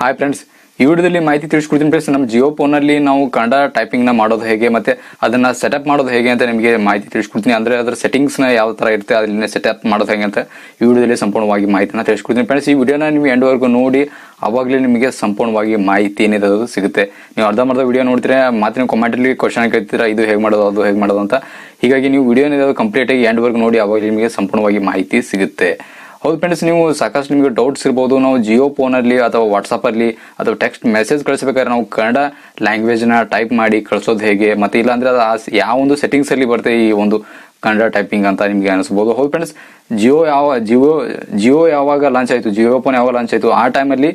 hi friends ಈ ವಿಡಿಯೋದಲ್ಲಿ ಮಾಹಿತಿ ತಿಳಿಸ್ಕೊಡ್ತೀನಿ ಫ್ರೆಂಡ್ಸ್ ನಮ್ಮ ಜಿಯೋ ಫೋನಲ್ಲಿ ನಾವು ಕನ್ನಡ ಟೈಪಿಂಗ್ನ ಮಾಡೋದು ಹೇಗೆ ಮತ್ತು ಅದನ್ನು ಸೆಟಪ್ ಮಾಡೋದು ಹೇಗೆ ಅಂತ ನಿಮಗೆ ಮಾಹಿತಿ ತಿಳಿಸ್ಕೊಡ್ತೀನಿ ಅಂದರೆ ಅದರ ಸೆಟ್ಟಿಂಗ್ಸ್ನ ಯಾವ ಥರ ಇರುತ್ತೆ ಅದನ್ನ ಸೆಟಪ್ ಮಾಡೋದು ಹೇಗೆ ಅಂತ ಈ ವಿಡಿಯೋದಲ್ಲಿ ಸಂಪೂರ್ಣವಾಗಿ ಮಾಹಿತಿನ ತಿಳಿಸ್ಕೊಡ್ತೀನಿ ಫ್ರೆಂಡ್ಸ್ ಈ ವಿಡಿಯೋನ ನೀವು ಎಂಡ್ವರೆಗೂ ನೋಡಿ ಅವಾಗಲೇ ನಿಮಗೆ ಸಂಪೂರ್ಣವಾಗಿ ಮಾಹಿತಿ ಏನಿರೋದು ಸಿಗುತ್ತೆ ನೀವು ಅರ್ಧ ಮರ್ಧ ವಿಡಿಯೋ ನೋಡ್ತೀರಾ ಮಾತಿನ ಕಮೆಂಟಲ್ಲಿ ಕ್ವಶನ್ ಕೇಳ್ತೀರಾ ಇದು ಹೇಗೆ ಮಾಡೋದು ಅದು ಹೇಗೆ ಮಾಡೋದು ಅಂತ ಹೀಗಾಗಿ ನೀವು ವಿಡಿಯೋ ಅದು ಕಂಪ್ಲೀಟಾಗಿ ಎಂಡ್ವರೆಗೂ ನೋಡಿ ಅವಾಗಲೇ ನಿಮಗೆ ಸಂಪೂರ್ಣವಾಗಿ ಮಾಹಿತಿ ಸಿಗುತ್ತೆ ಹೌದು ಫ್ರೆಂಡ್ಸ್ ನೀವು ಸಾಕಷ್ಟು ನಿಮಗೆ ಡೌಟ್ಸ್ ಇರ್ಬೋದು ನಾವು ಜಿಯೋ ಫೋನಲ್ಲಿ ಅಥವಾ ವಾಟ್ಸಪ್ಪಲ್ಲಿ ಅಥವಾ ಟೆಕ್ಸ್ಟ್ ಮೆಸೇಜ್ ಕಳಿಸಬೇಕಾದ್ರೆ ನಾವು ಕನ್ನಡ ಲ್ಯಾಂಗ್ವೇಜ್ನ ಟೈಪ್ ಮಾಡಿ ಕಳಿಸೋದು ಹೇಗೆ ಮತ್ತು ಇಲ್ಲಾಂದರೆ ಅದು ಆ ಸೆಟ್ಟಿಂಗ್ಸ್ ಸೆಟ್ಟಿಂಗ್ಸಲ್ಲಿ ಬರುತ್ತೆ ಈ ಒಂದು ಕನ್ನಡ ಟೈಪಿಂಗ್ ಅಂತ ನಿಮಗೆ ಅನಿಸ್ಬೋದು ಹೌದು ಫ್ರೆಂಡ್ಸ್ ಜಿಯೋ ಯಾವ ಜಿಯೋ ಜಿಯೋ ಯಾವಾಗ ಲಾಂಚ್ ಆಯಿತು ಜಿಯೋ ಫೋನ್ ಯಾವಾಗ ಲಾಂಚ್ ಆಯಿತು ಆ ಟೈಮಲ್ಲಿ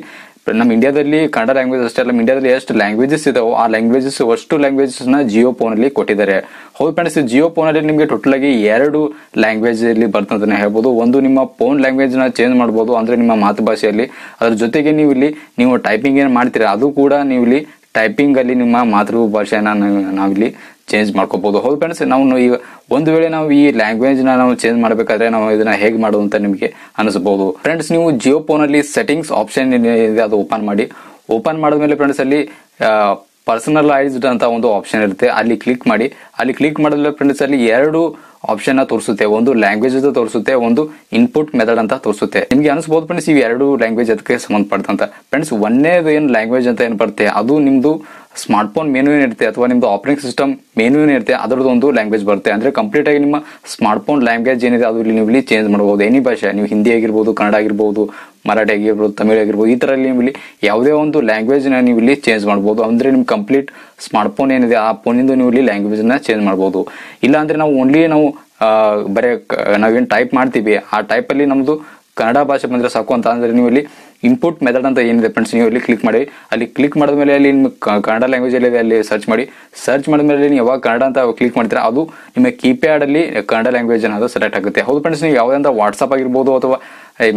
ನಮ್ಮ ಇಂಡಿಯಾದಲ್ಲಿ ಕನ್ನಡ ಲ್ಯಾಂಗ್ವೇಜ್ ಅಷ್ಟೇ ಅಲ್ಲ ಇಂಡಿಯಾದಲ್ಲಿ ಎಷ್ಟು ಲ್ಯಾಂಗ್ವೇಜಸ್ ಇದಾವೆ ಆ ಲ್ಯಾಂಗ್ವೇಜಸ್ ಅಷ್ಟು ಲ್ಯಾಂಗ್ವೇಜಸ್ನ ಜಿಯೋ ಫೋನಲ್ಲಿ ಕೊಟ್ಟಿದ್ದಾರೆ ಹೌದು ಫ್ರೆಂಡ್ಸ್ ಜಿಯೋ ಫೋನಲ್ಲಿ ನಿಮಗೆ ಟೋಟಲ್ ಆಗಿ ಎರಡು ಲ್ಯಾಂಗ್ವೇಜ್ ಅಲ್ಲಿ ಬರ್ತದೆ ಹೇಳ್ಬೋದು ಒಂದು ನಿಮ್ಮ ಫೋನ್ ಲ್ಯಾಂಗ್ವೇಜ್ನ ಚೇಂಜ್ ಮಾಡ್ಬೋದು ಅಂದರೆ ನಿಮ್ಮ ಮಾತೃಭಾಷೆಯಲ್ಲಿ ಅದ್ರ ಜೊತೆಗೆ ನೀವು ಇಲ್ಲಿ ನೀವು ಟೈಪಿಂಗ್ ಏನು ಮಾಡ್ತೀರಾ ಅದು ಕೂಡ ನೀವು ಇಲ್ಲಿ ಟೈಪಿಂಗಲ್ಲಿ ನಿಮ್ಮ ಮಾತೃಭಾಷೆಯನ್ನ ನಾವಿಲ್ಲಿ ಚೇಂಜ್ ಮಾಡ್ಕೋಬಹುದು ಹೌದು ಫ್ರೆಂಡ್ಸ್ ನಾವು ಈಗ ಒಂದು ವೇಳೆ ನಾವು ಈ ಲ್ಯಾಂಗ್ವೇಜ್ನ ನಾವು ಚೇಂಜ್ ಮಾಡಬೇಕಾದ್ರೆ ನಾವು ಇದನ್ನ ಹೇಗೆ ಮಾಡೋದು ಅಂತ ನಿಮಗೆ ಅನಿಸಬಹುದು ಫ್ರೆಂಡ್ಸ್ ನೀವು ಜಿಯೋ ಅಲ್ಲಿ ಸೆಟ್ಟಿಂಗ್ಸ್ ಆಪ್ಷನ್ ಇದೆ ಅದು ಓಪನ್ ಮಾಡಿ ಓಪನ್ ಮಾಡಿದ ಮೇಲೆ ಫ್ರೆಂಡ್ಸ್ ಅಲ್ಲಿ ಪರ್ಸನಲೈಸ್ಡ್ ಅಂತ ಒಂದು ಆಪ್ಷನ್ ಇರುತ್ತೆ ಅಲ್ಲಿ ಕ್ಲಿಕ್ ಮಾಡಿ ಅಲ್ಲಿ ಕ್ಲಿಕ್ ಮಾಡಿದ್ಮೇಲೆ ಫ್ರೆಂಡ್ಸ್ ಅಲ್ಲಿ ಎರಡು ಆಪ್ಷನ್ ನ ತೋರಿಸುತ್ತೆ ಒಂದು ಲ್ಯಾಂಗ್ವೇಜ್ ಅಂತ ತೋರಿಸುತ್ತೆ ಒಂದು ಇನ್ಪುಟ್ ಮೆಥಡ್ ಅಂತ ತೋರಿಸುತ್ತೆ ನಿಮಗೆ ಅನಿಸ್ಬೋದು ಫ್ರೆಂಡ್ಸ್ ಈ ಎರಡು ಲ್ಯಾಂಗ್ವೇಜ್ ಅದಕ್ಕೆ ಸಂಬಂಧಪಟ್ಟಂತ ಫ್ರೆಂಡ್ಸ್ ಒಂದೇದು ಏನು ಲ್ಯಾಂಗ್ವೇಜ್ ಅಂತ ಏನು ಬರುತ್ತೆ ಅದು ನಿಮ್ಮದು ಸ್ಮಾರ್ಟ್ ಫೋನ್ ಮೆನು ಏನಿರುತ್ತೆ ಅಥವಾ ನಿಮ್ದು ಆಪರೇಟಿಂಗ್ ಸಿಸ್ಟಮ್ ಮೆನು ಏನಿರುತ್ತೆ ಅದರದ್ದು ಒಂದು ಲ್ಯಾಂಗ್ವೇಜ್ ಬರುತ್ತೆ ಕಂಪ್ಲೀಟ್ ಆಗಿ ನಿಮ್ಮ ಸ್ಮಾರ್ಟ್ ಫೋನ್ ಲ್ಯಾಂಗ್ವೇಜ್ ಏನಿದೆ ಅದು ಇಲ್ಲಿ ನೀವು ಚೇಂಜ್ ಮಾಡಬಹುದು ಎನಿ ಭಾಷೆ ನೀವು ಹಿಂದಿ ಆಗಿರ್ಬೋದು ಕನ್ನಡ ಆಗಿರ್ಬೋದು ಮರಾಠಿ ಆಗಿರ್ಬೋದು ತಮಿಳು ಆಗಿರ್ಬೋದು ಈ ಥರ ನೀವು ಇಲ್ಲಿ ಯಾವುದೇ ಒಂದು ಲ್ಯಾಂಗ್ವೇಜ್ನ ನೀವು ಇಲ್ಲಿ ಚೇಂಜ್ ಮಾಡ್ಬೋದು ಅಂದ್ರೆ ನಿಮ್ಮ ಕಂಪ್ಲೀಟ್ ಸ್ಮಾರ್ಟ್ ಫೋನ್ ಏನಿದೆ ಆ ಫೋನಿಂದ ನೀವು ಇಲ್ಲಿ ಲ್ಯಾಂಗ್ವೇಜನ್ನ ಚೇಂಜ್ ಮಾಡ್ಬೋದು ಅಂದ್ರೆ ನಾವು ಓನ್ಲಿ ನಾವು ಬರೀ ನಾವೇನು ಟೈಪ್ ಮಾಡ್ತೀವಿ ಆ ಟೈಪ್ ಅಲ್ಲಿ ನಮ್ಮದು ಕನ್ನಡ ಭಾಷೆ ಬಂದ್ರೆ ಸಾಕು ಅಂತ ಅಂದ್ರೆ ನೀವು ಇಲ್ಲಿ ಇನ್ಪುಟ್ ಮೆಥಡ್ ಅಂತ ಏನಿದೆ ಫ್ರೆಂಡ್ಸ್ ನೀವು ಇಲ್ಲಿ ಕ್ಲಿಕ್ ಮಾಡಿ ಅಲ್ಲಿ ಕ್ಲಿಕ್ ಮಾಡಿದ ಮೇಲೆ ಅಲ್ಲಿ ನಿಮ್ಮ ಕನ್ನಡ ಲ್ಯಾಂಗ್ವೇಜಲ್ಲಿ ಅಲ್ಲಿ ಸರ್ಚ್ ಮಾಡಿ ಸರ್ಚ್ ಮಾಡಿದ ಮೇಲೆ ನೀವು ಯಾವಾಗ ಕನ್ನಡ ಅಂತ ಕ್ಲಿಕ್ ಮಾಡ್ತೀರಾ ಅದು ನಿಮ್ಮ ಕೀಪ್ಯಾಡಲ್ಲಿ ಕನ್ನಡ ಲ್ಯಾಂಗ್ವೇಜ್ ಅನ್ನೋದು ಸೆಲೆಕ್ಟ್ ಆಗುತ್ತೆ ಹೌದು ಫ್ರೆಂಡ್ಸ್ ನೀವು ಅಂತ ವಾಟ್ಸಪ್ ಆಗಿರ್ಬೋದು ಅಥವಾ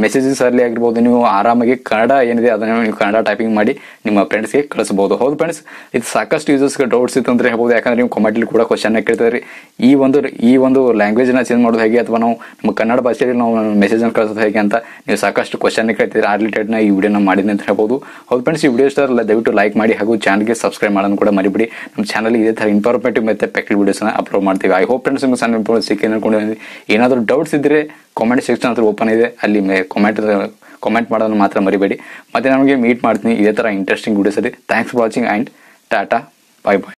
ಮೆಸೇಜಸ್ ಅಲ್ಲಿ ಆಗಿರ್ಬೋದು ನೀವು ಆರಾಮಾಗಿ ಕನ್ನಡ ಏನಿದೆ ಅದನ್ನು ನೀವು ಕನ್ನಡ ಟೈಪಿಂಗ್ ಮಾಡಿ ನಿಮ್ಮ ಫ್ರೆಂಡ್ಸ್ಗೆ ಕಳಿಸಬಹುದು ಹೌದು ಫ್ರೆಂಡ್ಸ್ ಇದು ಸಾಕಷ್ಟು ಯೂಸರ್ಸ್ಗೆ ಡೌಟ್ಸ್ ಇತ್ತು ಅಂದ್ರೆ ಹೇಳ್ಬೋದು ಯಾಕಂದ್ರೆ ನೀವು ಕಮೆಂಟಲ್ಲಿ ಕೂಡ ಕ್ವಶನ್ ಕೇಳ್ತಾರೆ ಈ ಒಂದು ಈ ಒಂದು ಲ್ಯಾಂಗ್ವೇಜ್ನ ಚೇಂಜ್ ಮಾಡೋದು ಹೇಗೆ ಅಥವಾ ನಾವು ನಮ್ಮ ಕನ್ನಡ ಭಾಷೆಯಲ್ಲಿ ನಾವು ಮೆಸೇಜನ್ನು ಕಳಿಸೋದು ಹೇಗೆ ಅಂತ ನೀವು ಸಾಕಷ್ಟು ಕ್ವಶನ್ ಕೇಳ್ತಿದ್ದೀರಾ ಆ ರಿಲೇಟೆಡ್ ಈ ವಿಡಿಯೋನ ಮಾಡಿದ್ದೀನಿ ಅಂತ ಹೇಳ್ಬೋದು ಹೌದು ಫ್ರೆಂಡ್ಸ್ ಈ ವಿಡಿಯೋ ಇಷ್ಟ ದಯವಿಟ್ಟು ಲೈಕ್ ಮಾಡಿ ಹಾಗೂ ಚಾನಲ್ಗೆ ಸಬ್ಸ್ಕ್ರೈಬ್ ಮಾಡೋದು ಕೂಡ ಮರಿಬಿಡಿ ನಮ್ಮ ಚಾನಲ್ ಇದೇ ಥರ ಇನ್ಫಾರ್ಮೇಟಿವ್ ಮತ್ತೆ ಪ್ಯಾಕೆಟ್ ವಿಡಿಯೋಸ್ನ ಅಪ್ಲೋಡ್ ಮಾಡ್ತೀವಿ ಐ ಹೋಪ್ ಫ್ರೆಂಡ್ಸ್ ನಿಮಗೆ ಸಣ್ಣ ಇನ್ಫಾರ್ಮೇಷನ್ ಸಿಕ್ಕಿ ಅನ್ಕೊಂಡಿದ್ದೀನಿ ಏನಾದರೂ ಡೌಟ್ಸ್ ಇದ್ದರೆ ಕಾಮೆಂಟ್ ಸೆಕ್ಷನ್ ಹತ್ರ ಓಪನ್ ಇದೆ ಅಲ್ಲಿ ಕಾಮೆಂಟ್ ಕಾಮೆಂಟ್ ಮಾಡೋದನ್ನು ಮಾತ್ರ ಮರಿಬೇಡಿ ಮತ್ತೆ ನಮಗೆ ಮೀಟ್ ಮಾಡ್ತೀನಿ ಇದೇ ಥರ ಇಂಟ್ರೆಸ್ಟಿಂಗ್ ಅಲ್ಲಿ thanks for watching and tata bye bye